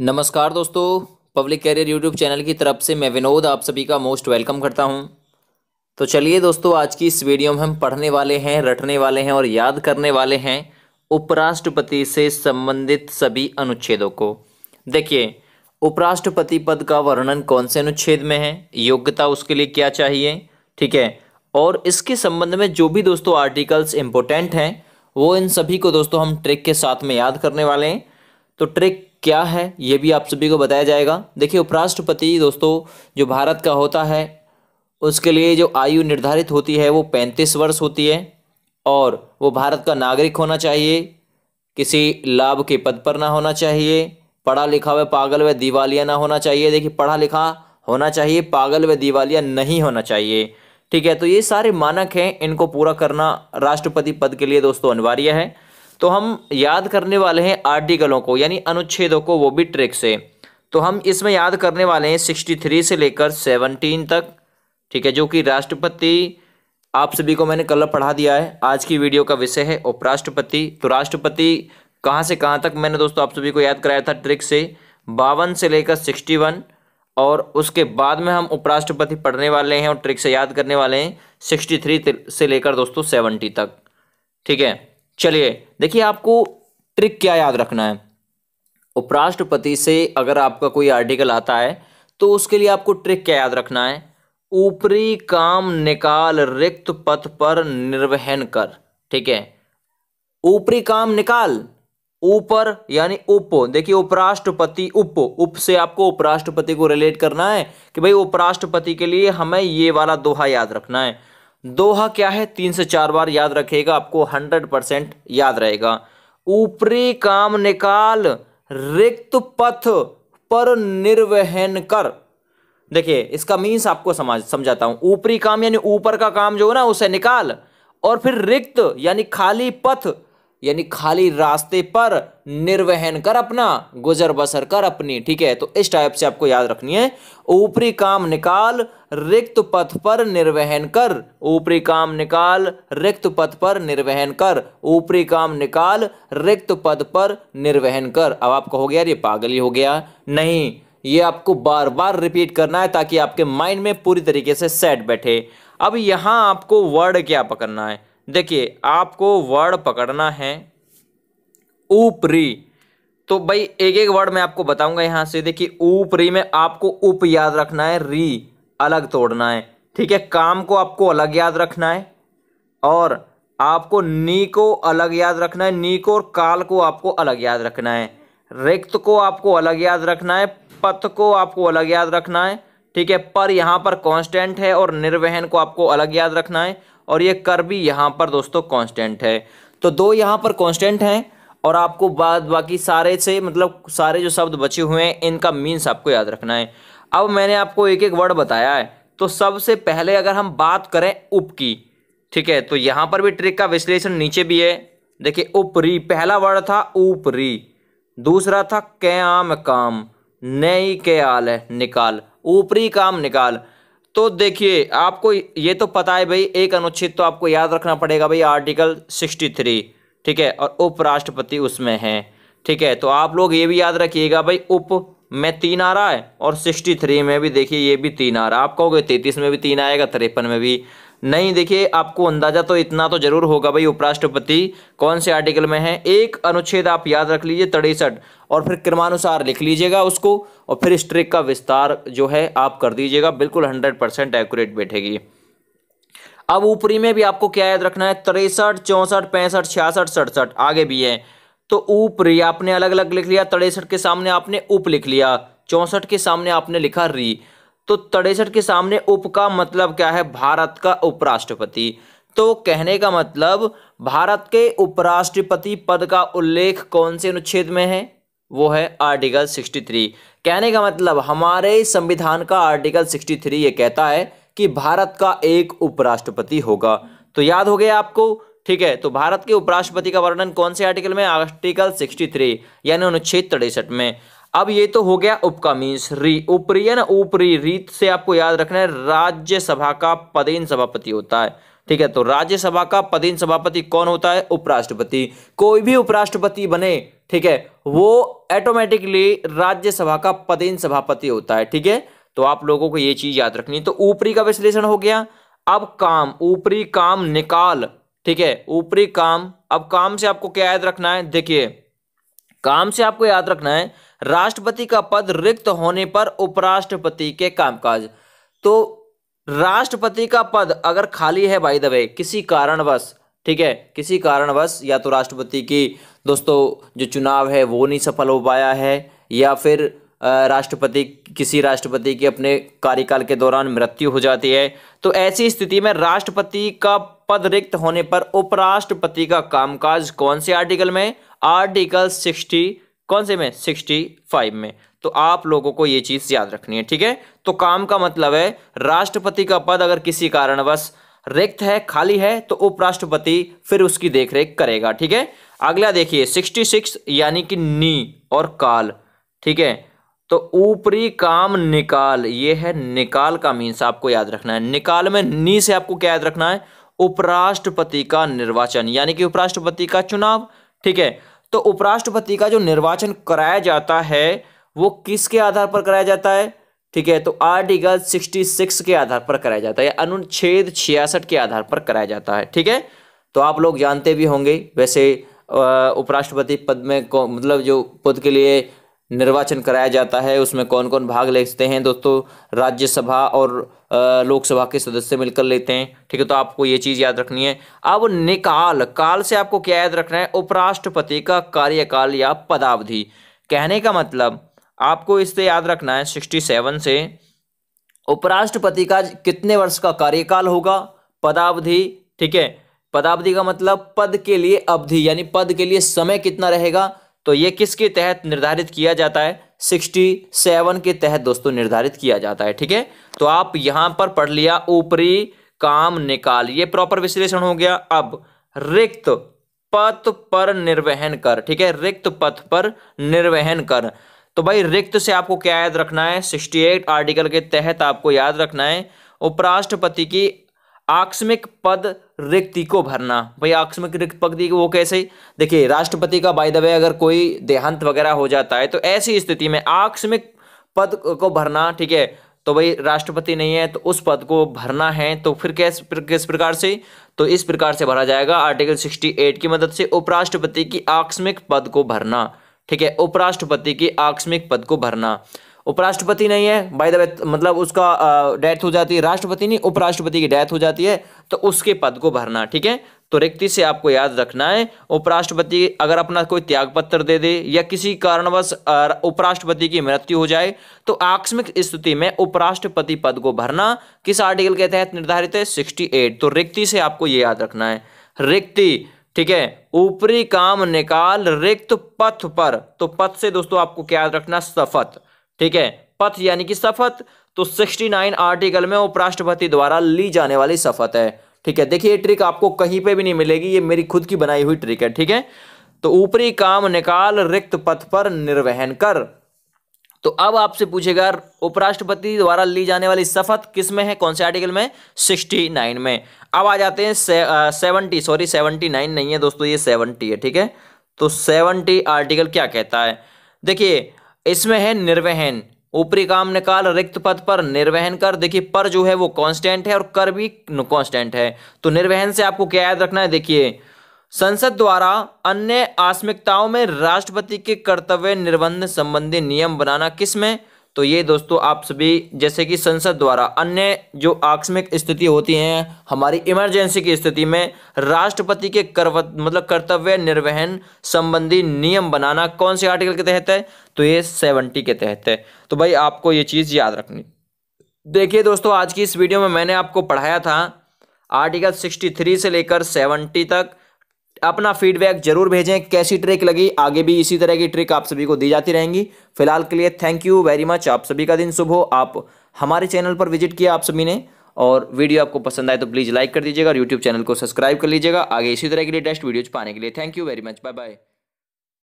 नमस्कार दोस्तों public career YouTube channel की तरफ से मैं विनोद आप सभी का मोस्ट वेलकम करता हूं तो चलिए दोस्तों आज की इस वीडियो में हम पढ़ने वाले हैं रटने वाले हैं और याद करने वाले हैं उपराष्ट्रपति से संबंधित सभी अनुच्छेदों को देखिए उपराष्ट्रपति पद का वर्णन कौन से अनुच्छेद में है योग्यता उसके लिए क्या चाहिए ठीक है और इसके संबंध में जो भी दोस्तों आर्टिकल्स इम्पोर्टेंट हैं वो इन सभी को दोस्तों हम ट्रिक के साथ में याद करने वाले हैं तो ट्रिक क्या है ये भी आप सभी को बताया जाएगा देखिए उपराष्ट्रपति दोस्तों जो भारत का होता है उसके लिए जो आयु निर्धारित होती है वो पैंतीस वर्ष होती है और वो भारत का नागरिक होना चाहिए किसी लाभ के पद पर ना होना चाहिए पढ़ा लिखा व पागल व दिवालिया ना होना चाहिए देखिए पढ़ा लिखा होना चाहिए पागल व दिवालिया नहीं होना चाहिए ठीक है तो ये सारे मानक हैं इनको पूरा करना राष्ट्रपति पद के लिए दोस्तों अनिवार्य है तो हम याद करने वाले हैं आर्टिकलों को यानी अनुच्छेदों को वो भी ट्रिक से तो हम इसमें याद करने वाले हैं सिक्सटी थ्री से लेकर सेवनटीन तक ठीक है जो कि राष्ट्रपति आप सभी को मैंने कल पढ़ा दिया है आज की वीडियो का विषय है उपराष्ट्रपति तो राष्ट्रपति कहाँ से कहाँ तक मैंने दोस्तों आप सभी को याद कराया था ट्रिक से बावन से लेकर सिक्सटी वन और उसके बाद में हम उपराष्ट्रपति पढ़ने वाले हैं और ट्रिक से याद करने वाले हैं सिक्सटी थ्री से लेकर दोस्तों सेवनटी तक ठीक है चलिए देखिए आपको ट्रिक क्या याद रखना है उपराष्ट्रपति से अगर आपका कोई आर्टिकल आता है तो उसके लिए आपको ट्रिक क्या याद रखना है ऊपरी काम निकाल रिक्त पथ पर निर्वहन कर ठीक है ऊपरी काम निकाल ऊपर यानी उप देखिए उपराष्ट्रपति उप उप से आपको उपराष्ट्रपति को रिलेट करना है कि भाई उपराष्ट्रपति के लिए हमें ये वाला दोहा याद रखना है दोहा क्या है तीन से चार बार याद रखेगा आपको हंड्रेड परसेंट याद रहेगा ऊपरी काम निकाल रिक्त पथ पर निर्वहन कर देखिए इसका मीन्स आपको समझ समझाता हूं ऊपरी काम यानी ऊपर का काम जो है ना उसे निकाल और फिर रिक्त यानी खाली पथ यानी खाली रास्ते पर निर्वहन कर अपना गुजर बसर कर अपनी ठीक है तो इस टाइप से आपको याद रखनी है ऊपरी काम निकाल रिक्त पथ पर निर्वहन कर ऊपरी काम निकाल रिक्त पथ पर निर्वहन कर ऊपरी काम निकाल रिक्त पथ पर निर्वहन कर अब आप कहोगे यार ये पागल ही हो गया नहीं ये आपको बार बार रिपीट करना है ताकि आपके माइंड में पूरी तरीके से सेट बैठे अब यहाँ आपको वर्ड क्या पकड़ना है देखिए आपको वर्ड पकड़ना है ऊपरी तो भाई एक एक वर्ड मैं आपको बताऊंगा यहां से देखिए ऊपरी में आपको उप याद रखना है री अलग तोड़ना है ठीक है काम को आपको अलग याद रखना है और आपको नी को अलग याद रखना है नी को और काल को आपको अलग याद रखना है रिक्त को आपको अलग याद रखना है पथ को आपको अलग याद रखना है ठीक है पर यहां पर कांस्टेंट है और निर्वहन को आपको अलग याद रखना है और ये कर भी यहाँ पर दोस्तों कांस्टेंट है तो दो यहाँ पर कांस्टेंट हैं और आपको बाद बाकी सारे से मतलब सारे जो शब्द बचे हुए हैं इनका मीन्स आपको याद रखना है अब मैंने आपको एक एक वर्ड बताया है तो सबसे पहले अगर हम बात करें उप की ठीक है तो यहाँ पर भी ट्रिक का विश्लेषण नीचे भी है देखिए उपरी पहला वर्ड था ऊपरी दूसरा था कैम काम नई के निकाल ऊपरी काम निकाल तो देखिए आपको ये तो पता है भाई एक अनुच्छेद तो आपको याद रखना पड़ेगा भाई आर्टिकल सिक्सटी थ्री ठीक है और उपराष्ट्रपति उसमें है ठीक है तो आप लोग ये भी याद रखिएगा भाई उप में तीन आ रहा है और सिक्सटी थ्री में भी देखिए ये भी तीन आ रहा है आप कहोगे तैतीस में भी तीन आएगा तिरपन में भी नहीं देखिए आपको अंदाजा तो इतना तो जरूर होगा भाई उपराष्ट्रपति कौन से आर्टिकल में है एक अनुच्छेद आप याद रख लीजिए तड़ेसठ और फिर क्रमानुसार लिख लीजिएगा उसको और फिर स्ट्रिक का विस्तार जो है आप कर दीजिएगा बिल्कुल हंड्रेड परसेंट एक्यूरेट बैठेगी अब ऊपरी में भी आपको क्या याद रखना है तिरसठ चौंसठ पैंसठ छियासठ सड़सठ आगे भी है तो ऊपरी आपने अलग अलग लिख लिया तिरसठ के सामने आपने उप लिख लिया चौंसठ के सामने आपने लिखा री तो तड़ेसठ के सामने उप का मतलब क्या है भारत का उपराष्ट्रपति तो कहने का मतलब भारत के उपराष्ट्रपति पद का उल्लेख कौन से अनुच्छेद में है वो है आर्टिकल 63 कहने का मतलब हमारे संविधान का आर्टिकल 63 ये कहता है कि भारत का एक उपराष्ट्रपति होगा तो याद हो गया आपको ठीक है तो भारत के उपराष्ट्रपति का वर्णन कौन से आर्टिकल में आर्टिकल 63 यानी अनुच्छेद तिरसठ में अब ये तो हो गया उपका मीन्स री है ना ऊपरी रीत से आपको याद रखना है राज्यसभा का पदेन सभापति होता है ठीक है तो राज्यसभा का पदेन सभापति कौन होता है उपराष्ट्रपति कोई भी उपराष्ट्रपति बने ठीक है वो ऑटोमेटिकली राज्यसभा का पदेन सभापति होता है ठीक है तो आप लोगों को ये चीज याद रखनी तो ऊपरी का विश्लेषण हो गया अब काम ऊपरी काम निकाल ठीक है ऊपरी काम अब काम से आपको क्या याद रखना है देखिए काम से आपको याद रखना है राष्ट्रपति का पद रिक्त होने पर उपराष्ट्रपति के कामकाज तो राष्ट्रपति का पद अगर खाली है बाई दबे किसी कारणवश ठीक है किसी कारणवश या तो राष्ट्रपति की दोस्तों जो चुनाव है वो नहीं सफल हो पाया है या फिर राष्ट्रपति किसी राष्ट्रपति की अपने कार्यकाल के दौरान मृत्यु हो जाती है तो ऐसी स्थिति में राष्ट्रपति का पद रिक्त होने पर उपराष्ट्रपति का कामकाज कौन से आर्टिकल में आर्टिकल सिक्सटी कौन से में सिक्सटी फाइव में तो आप लोगों को ये चीज़ याद रखनी है ठीक है तो काम का मतलब है राष्ट्रपति का पद अगर किसी कारणवश रिक्त है खाली है तो उपराष्ट्रपति फिर उसकी देखरेख करेगा ठीक है अगला देखिए सिक्सटी सिक्स यानी कि नी और काल ठीक है तो ऊपरी काम निकाल ये है निकाल का मीन्स आपको याद रखना है निकाल में नी से आपको क्या याद रखना है उपराष्ट्रपति का निर्वाचन यानी कि उपराष्ट्रपति का चुनाव ठीक है तो उपराष्ट्रपति का जो निर्वाचन कराया जाता है वो किसके आधार पर कराया जाता है ठीक है तो आर्टिकल सिक्सटी सिक्स के आधार पर कराया जाता है अनुच्छेद छियासठ के आधार पर कराया जाता है ठीक है तो आप लोग जानते भी होंगे वैसे उपराष्ट्रपति पद में मतलब जो पद के लिए निर्वाचन कराया जाता है उसमें कौन कौन भाग लेते हैं दोस्तों राज्यसभा और लोकसभा के सदस्य मिलकर लेते हैं ठीक है तो आपको ये चीज़ याद रखनी है अब निकाल काल से आपको क्या याद रखना है उपराष्ट्रपति का कार्यकाल या पदावधि कहने का मतलब आपको इससे याद रखना है सिक्सटी सेवन से उपराष्ट्रपति का कितने वर्ष का कार्यकाल होगा पदावधि ठीक है पदावधि का मतलब पद के लिए अवधि यानी पद के लिए समय कितना रहेगा तो ये किसके तहत निर्धारित किया जाता है 67 के तहत दोस्तों निर्धारित किया जाता है ठीक है तो आप यहां पर पढ़ लिया ऊपरी काम निकाल ये प्रॉपर विश्लेषण हो गया अब रिक्त पथ पर निर्वहन कर ठीक है रिक्त पथ पर निर्वहन कर तो भाई रिक्त से आपको क्या याद रखना है 68 आर्टिकल के तहत आपको याद रखना है उपराष्ट्रपति की आकस्मिक पद रिक्ति को भरना भाई आकस्मिक रिक्त पद वो कैसे देखिए राष्ट्रपति का बाय द वे अगर कोई देहांत वगैरह हो जाता है तो ऐसी स्थिति में आकस्मिक पद को भरना ठीक है तो भाई राष्ट्रपति नहीं है तो उस पद को भरना है तो फिर किस किस प्रकार से तो इस प्रकार से भरा जाएगा आर्टिकल 68 की मदद से उपराष्ट्रपति की आकस्मिक पद को भरना ठीक है उपराष्ट्रपति की आकस्मिक पद को भरना उपराष्ट्रपति नहीं है बाय द वे मतलब उसका डेथ हो जाती है राष्ट्रपति नहीं उपराष्ट्रपति की डेथ हो जाती है तो उसके पद को भरना ठीक है तो रिक्ति से आपको याद रखना है उपराष्ट्रपति अगर अपना कोई त्याग पत्र दे दे या किसी कारणवश उपराष्ट्रपति की मृत्यु हो जाए तो आकस्मिक स्थिति में उपराष्ट्रपति पद को भरना किस आर्टिकल के तहत निर्धारित है सिक्सटी एट तो रिक्ति से आपको ये याद रखना है रिक्ति ठीक है ऊपरी काम निकाल रिक्त पथ पर तो पथ से दोस्तों आपको क्या याद रखना शपथ ठीक है पथ यानी कि शपथ तो 69 आर्टिकल में उपराष्ट्रपति द्वारा ली जाने वाली शपथ है ठीक है देखिए ये ट्रिक आपको कहीं पे भी नहीं मिलेगी ये मेरी खुद की बनाई हुई ट्रिक है ठीक है तो ऊपरी काम निकाल रिक्त पथ पर निर्वहन कर तो अब आपसे पूछेगा उपराष्ट्रपति द्वारा ली जाने वाली शपथ किस में है कौन से आर्टिकल में नाइन में अब आ जाते हैं सेवनटी सॉरी सेवनटी सॉरी नहीं है दोस्तों ये सेवनटी है ठीक है तो सेवनटी आर्टिकल क्या कहता है देखिए इसमें है निर्वहन ऊपरी काम निकाल रिक्त पद पर निर्वहन कर देखिए पर जो है वो कांस्टेंट है और कर भी कांस्टेंट है तो निर्वहन से आपको क्या याद रखना है देखिए संसद द्वारा अन्य आस्मिकताओं में राष्ट्रपति के कर्तव्य निर्बंध संबंधी नियम बनाना किसमें तो ये दोस्तों आप सभी जैसे कि संसद द्वारा अन्य जो आकस्मिक स्थिति होती हैं हमारी इमरजेंसी की स्थिति में राष्ट्रपति के करवत मतलब कर्तव्य निर्वहन संबंधी नियम बनाना कौन से आर्टिकल के तहत है तो ये सेवेंटी के तहत है तो भाई आपको ये चीज़ याद रखनी देखिए दोस्तों आज की इस वीडियो में मैंने आपको पढ़ाया था आर्टिकल सिक्सटी से लेकर सेवनटी तक अपना फीडबैक जरूर भेजें कैसी ट्रिक लगी आगे भी इसी तरह की ट्रिक आप सभी को दी जाती रहेंगी फिलहाल के लिए थैंक यू वेरी मच आप सभी का दिन शुभ हो आप हमारे चैनल पर विजिट किया आप सभी ने और वीडियो आपको पसंद आए तो प्लीज़ लाइक कर दीजिएगा और यूट्यूब चैनल को सब्सक्राइब कर लीजिएगा आगे इसी तरह के लिए टेस्ट वीडियोज पाने के लिए thank you very much bye bye